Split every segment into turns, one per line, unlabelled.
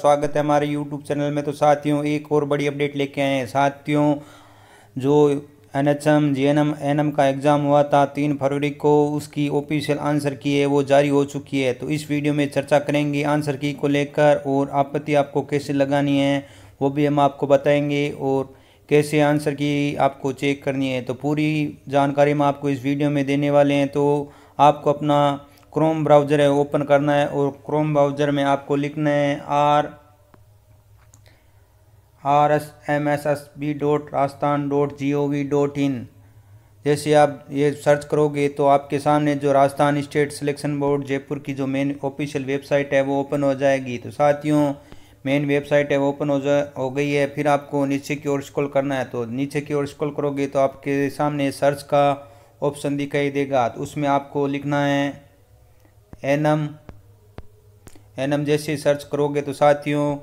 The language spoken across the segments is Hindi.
स्वागत है हमारे यूट्यूब चैनल में तो साथियों एक और बड़ी अपडेट लेके आए हैं साथियों जो N H M J N M N M का एग्ज़ाम हुआ था तीन फरवरी को उसकी ऑफिशियल आंसर की है वो जारी हो चुकी है तो इस वीडियो में चर्चा करेंगे आंसर की को लेकर और आपत्ति आपको कैसे लगानी है वो भी हम आपको बताएंगे और कैसे आंसर की आपको चेक करनी है तो पूरी जानकारी हम आपको इस वीडियो में देने वाले हैं तो आपको अपना क्रोम ब्राउज़र है ओपन करना है और क्रोम ब्राउज़र में आपको लिखना है R R S M S S B dot Rajasthan dot G O V dot in जैसे आप ये सर्च करोगे तो आपके सामने जो Rajasthan state selection board Jaipur की जो मेन ऑफिशियल वेबसाइट है वो ओपन हो जाएगी तो साथियों मेन वेबसाइट है वो ओपन हो जा हो गई है फिर आपको नीचे की ओर स्क्रॉल करना है तो नीचे की ओर स्क्रॉल करोगे तो आपके सामने सर्च का ऑप्शन दिखाई देगा तो उसमें आपको लिखना है एनम एनम जैसे सर्च करोगे तो साथियों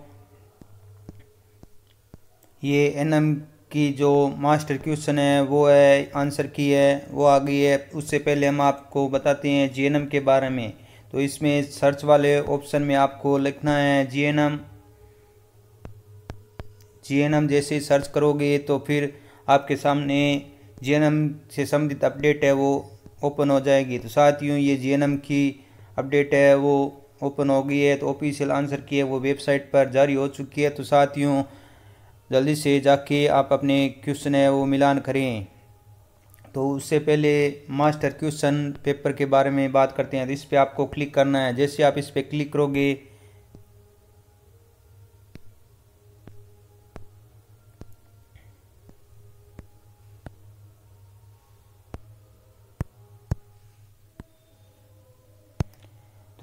ये एनम की जो मास्टर क्वेश्चन है वो है आंसर की है वो आ गई है उससे पहले हम आपको बताते हैं जीएनएम के बारे में तो इसमें सर्च वाले ऑप्शन में आपको लिखना है जीएनएम जीएनएम जैसे सर्च करोगे तो फिर आपके सामने जीएनएम से संबंधित अपडेट है वो ओपन हो जाएगी तो साथियों ये जीएनएम की अपडेट है वो ओपन हो गई है तो ऑफिशियल आंसर की है वो वेबसाइट पर जारी हो चुकी है तो साथियों जल्दी से जाके आप अपने क्वेश्चन है वो मिलान करें तो उससे पहले मास्टर क्वेश्चन पेपर के बारे में बात करते हैं तो इस पर आपको क्लिक करना है जैसे आप इस पर क्लिक करोगे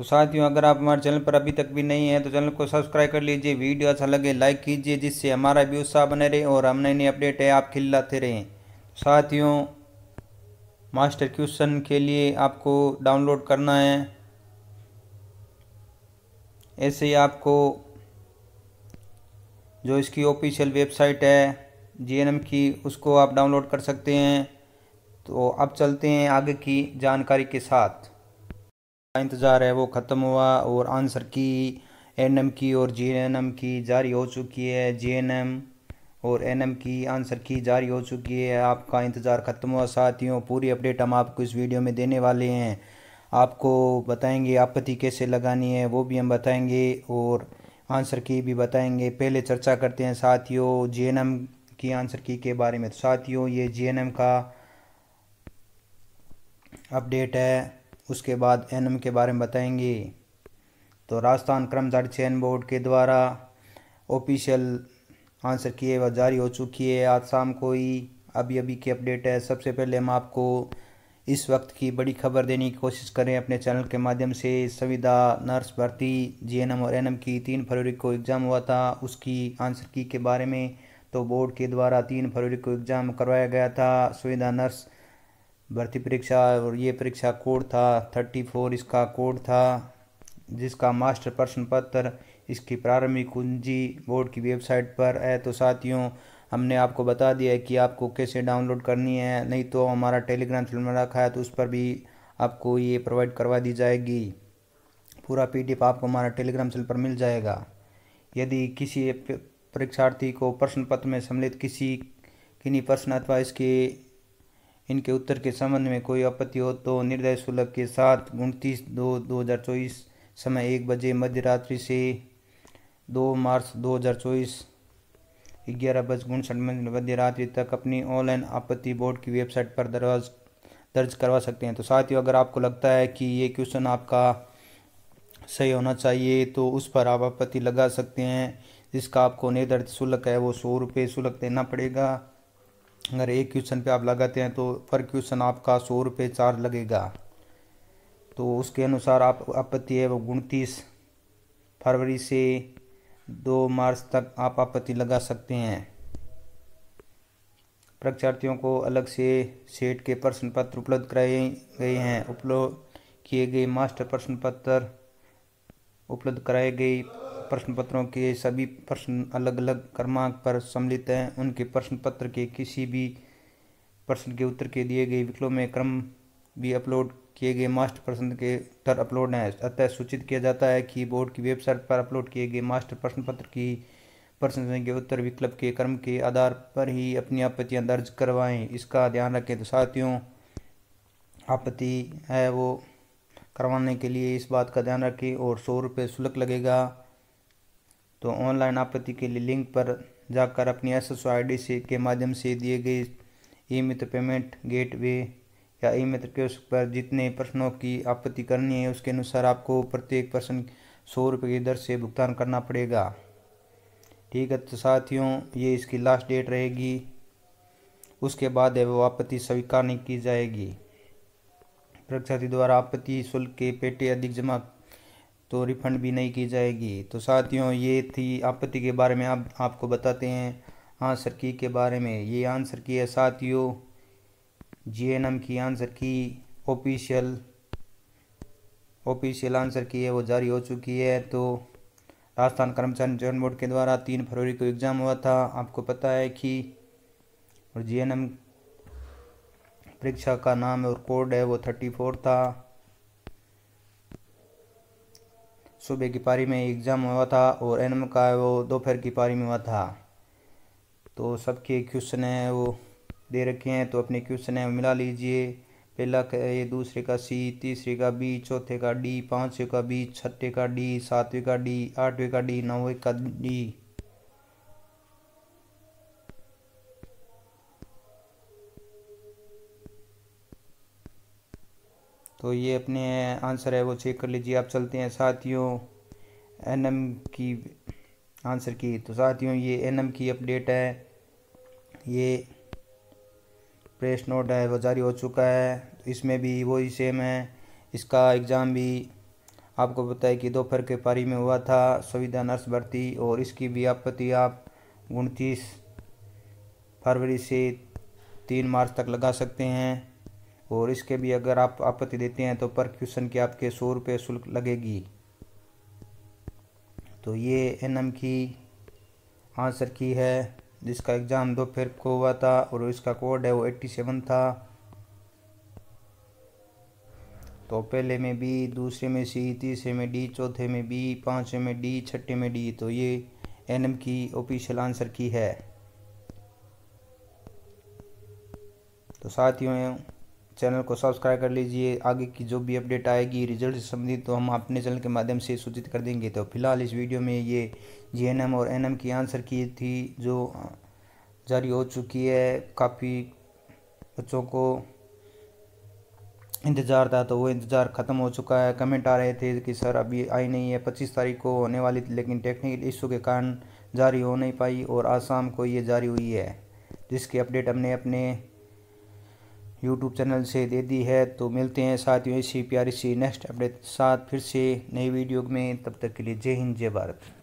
तो साथियों अगर आप हमारे चैनल पर अभी तक भी नहीं हैं तो चैनल को सब्सक्राइब कर लीजिए वीडियो अच्छा लगे लाइक कीजिए जिससे हमारा भी उत्साह बने रहे और हम नई नई अपडेट है आप खिलाते रहें साथियों मास्टर क्वेश्चन के लिए आपको डाउनलोड करना है ऐसे ही आपको जो इसकी ऑफिशियल वेबसाइट है जीएनएम की उसको आप डाउनलोड कर सकते हैं तो अब चलते हैं आगे की जानकारी के साथ इंतज़ार है वो ख़त्म हुआ और आंसर की एन एम की और जी एन एम की जारी हो चुकी है जी एन एम और एन एम की आंसर की जारी हो चुकी है आपका इंतज़ार ख़त्म हुआ साथियों पूरी अपडेट हम आपको इस वीडियो में देने वाले हैं आपको बताएंगे आपत्ति कैसे लगानी है वो भी हम बताएंगे और आंसर की भी बताएंगे पहले चर्चा करते हैं साथियों जे एन एम की आंसर की के बारे में तो साथियों ये जे एन एम का अपडेट है उसके बाद एन के बारे में बताएंगे तो राजस्थान कर्मचारी चयन बोर्ड के द्वारा ऑफिशियल आंसर किए व जारी हो चुकी है आज शाम को ही अभी अभी की अपडेट है सबसे पहले हम आपको इस वक्त की बड़ी खबर देने की कोशिश करें अपने चैनल के माध्यम से संविदा नर्स भर्ती जीएनएम और एनएम की तीन फरवरी को एग्ज़ाम हुआ था उसकी आंसर की के बारे में तो बोर्ड के द्वारा तीन फरवरी को एग्ज़ाम करवाया गया था संविदा नर्स भर्ती परीक्षा और ये परीक्षा कोड था थर्टी फोर इसका कोड था जिसका मास्टर प्रश्न पत्र इसकी प्रारंभिक कुंजी बोर्ड की वेबसाइट पर है तो साथियों हमने आपको बता दिया है कि आपको कैसे डाउनलोड करनी है नहीं तो हमारा टेलीग्राम चैनल रखा है तो उस पर भी आपको ये प्रोवाइड करवा दी जाएगी पूरा पीडीएफ आपको हमारा टेलीग्राम चैनल पर मिल जाएगा यदि किसी परीक्षार्थी को प्रश्न पत्र में सम्मिलित किसी किन्हीं प्रश्न अथवा इसके इनके उत्तर के संबंध में कोई आपत्ति हो तो निर्दय शुल्क के साथ उनतीस दो दो हज़ार चौबीस समय एक बजे मध्य रात्रि से दो मार्च दो हज़ार चौबीस ग्यारह बज उनसठ मिनट मध्य रात्रि तक अपनी ऑनलाइन आपत्ति बोर्ड की वेबसाइट पर दरवाज दर्ज करवा सकते हैं तो साथियों अगर आपको लगता है कि ये क्वेश्चन आपका सही होना चाहिए तो उस पर आप आपत्ति लगा सकते हैं जिसका आपको निर्धारित शुल्क है वो सौ रुपये शुल्क देना पड़ेगा अगर एक क्वेश्चन पे आप लगाते हैं तो पर क्वेश्चन आपका सौ रुपये चार्ज लगेगा तो उसके अनुसार आप आपत्ति है वो उनतीस फरवरी से दो मार्च तक आप आपत्ति लगा सकते हैं परीक्षार्थियों को अलग से सेट के प्रश्न पत्र उपलब्ध कराए गए हैं उपलब्ध किए गए मास्टर प्रश्न पत्र उपलब्ध कराए गए प्रश्न पत्रों के सभी प्रश्न अलग अलग क्रमांक पर सम्मिलित हैं उनके प्रश्न पत्र के किसी भी प्रश्न के उत्तर के दिए गए विकल्पों में क्रम भी अपलोड किए गए मास्टर प्रश्न के उत्तर अपलोड हैं अतः सूचित किया जाता है कि बोर्ड की वेबसाइट पर अपलोड किए गए मास्टर प्रश्न पत्र की प्रश्न के उत्तर विकल्प के क्रम के आधार पर ही अपनी आपत्तियाँ दर्ज करवाएं इसका ध्यान रखें तो साथियों आपत्ति है वो करवाने के लिए इस बात का ध्यान रखें और सौ रुपये शुल्क लगेगा तो ऑनलाइन आपत्ति के लिए लिंक पर जाकर अपनी एस एस आई डी से के माध्यम से दिए गए ई मित्र पेमेंट गेटवे या ई मित्र के पर जितने प्रश्नों की आपत्ति करनी है उसके अनुसार आपको प्रत्येक प्रश्न सौ रुपये की दर से भुगतान करना पड़ेगा ठीक है तो साथियों ये इसकी लास्ट डेट रहेगी उसके बाद है वो आपत्ति स्वीकार नहीं की जाएगी परीक्षार्थी द्वारा आपत्ति शुल्क के पेटे अधिक जमा तो रिफ़ंड भी नहीं की जाएगी तो साथियों ये थी आपत्ति के बारे में आप आपको बताते हैं आंसर की के बारे में ये आंसर की है साथियों जीएनएम की आंसर की ऑफिशियल ऑफिशियल आंसर की है वो जारी हो चुकी है तो राजस्थान कर्मचारी चयन बोर्ड के द्वारा तीन फरवरी को एग्ज़ाम हुआ था आपको पता है कि और जीएनएम परीक्षा का नाम और कोड है वो थर्टी फोर था सुबह की पारी में एग्ज़ाम हुआ था और एनम का वो दोपहर की पारी में हुआ था तो सबके क्वेश्चन है वो दे रखे हैं तो अपने क्वेश्चन है मिला लीजिए पहला ये दूसरे का सी तीसरे का बी चौथे का डी पाँचवें का बी छठे का डी सातवें का डी आठवें का डी नौवें का डी तो ये अपने आंसर है वो चेक कर लीजिए आप चलते हैं साथियों एन एम की आंसर की तो साथियों ये एन एम की अपडेट है ये प्रेस नोट है वो जारी हो चुका है इसमें भी वही सेम है इसका एग्ज़ाम भी आपको बताया कि दोपहर के पारी में हुआ था संविधा नर्स भर्ती और इसकी भी आपत्ति आप उनतीस फरवरी से तीन मार्च तक लगा सकते हैं और इसके भी अगर आप आपत्ति देते हैं तो पर क्वेश्चन की आपके सौ रुपये शुल्क लगेगी तो ये एनएम की आंसर की है जिसका एग्ज़ाम दो फिर को हुआ था और इसका कोड है वो एट्टी सेवन था तो पहले में बी दूसरे में सी तीसरे में डी चौथे में बी पाँचवें में डी छठे में डी तो ये एनएम की ऑफिशियल आंसर की है तो साथियों चैनल को सब्सक्राइब कर लीजिए आगे की जो भी अपडेट आएगी रिजल्ट से संबंधित तो हम अपने चैनल के माध्यम से सूचित कर देंगे तो फिलहाल इस वीडियो में ये जीएनएम और एनएम की आंसर की थी जो जारी हो चुकी है काफ़ी बच्चों को इंतज़ार था तो वो इंतज़ार ख़त्म हो चुका है कमेंट आ रहे थे कि सर अभी आई नहीं है पच्चीस तारीख को होने वाली थी लेकिन टेक्निकल इशू के कारण जारी हो नहीं पाई और आज शाम को ये जारी हुई है जिसकी अपडेट हमने अपने यूट्यूब चैनल से दे दी है तो मिलते हैं साथियों इसी प्यारी सी नेक्स्ट अपडेट साथ फिर से नई वीडियो में तब तक के लिए जय हिंद जय भारत